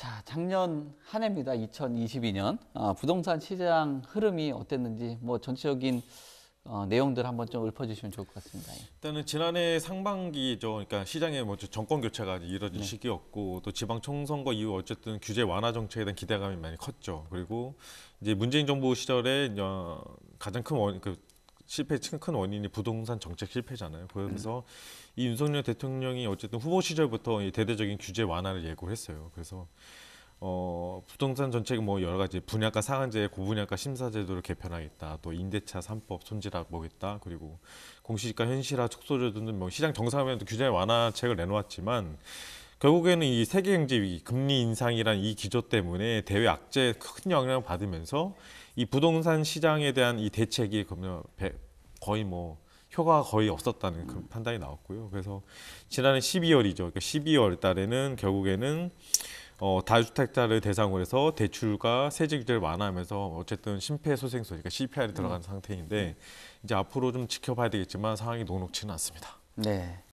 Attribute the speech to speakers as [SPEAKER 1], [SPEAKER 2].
[SPEAKER 1] 자, 작년 한 해입니다. 2022년. 어, 아, 부동산 시장 흐름이 어땠는지, 뭐 전체적인 어, 내용들 한번 좀 읊어주시면 좋을 것 같습니다. 예.
[SPEAKER 2] 일단은 지난해 상반기 저, 그러니까 시장에 뭐 정권 교체가 이뤄진 네. 시기였고 또 지방 총선거 이후 어쨌든 규제 완화 정책에 대한 기대감이 많이 컸죠. 그리고 이제 문재인 정부 시절에 어, 가장 큰 원, 그 실패의 큰 원인이 부동산 정책 실패잖아요. 그래서 네. 이 윤석열 대통령이 어쨌든 후보 시절부터 이 대대적인 규제 완화를 예고했어요. 그래서 어, 부동산 정책 뭐 여러 가지 분양가 상한제, 고분양가 심사 제도를 개편하겠다. 또 임대차 삼법 손질하고 보겠다. 그리고 공시지가 현실화, 축소제 등등 뭐 시장 정상화면 규제 완화책을 내놓았지만 결국에는 이 세계 경제 위기, 금리 인상이란 이 기조 때문에 대외 악재에 큰 영향을 받으면서 이 부동산 시장에 대한 이 대책이 거의 뭐 효과가 거의 없었다는 그런 판단이 나왔고요. 그래서 지난해 12월이죠. 그러니까 12월 달에는 결국에는 어, 다주택자를 대상으로 해서 대출과 세제 규제를 완화하면서 어쨌든 심폐소생술, 그러니까 CPR이 들어간 음. 상태인데 이제 앞으로 좀 지켜봐야 되겠지만 상황이 녹록치는 않습니다.
[SPEAKER 1] 네.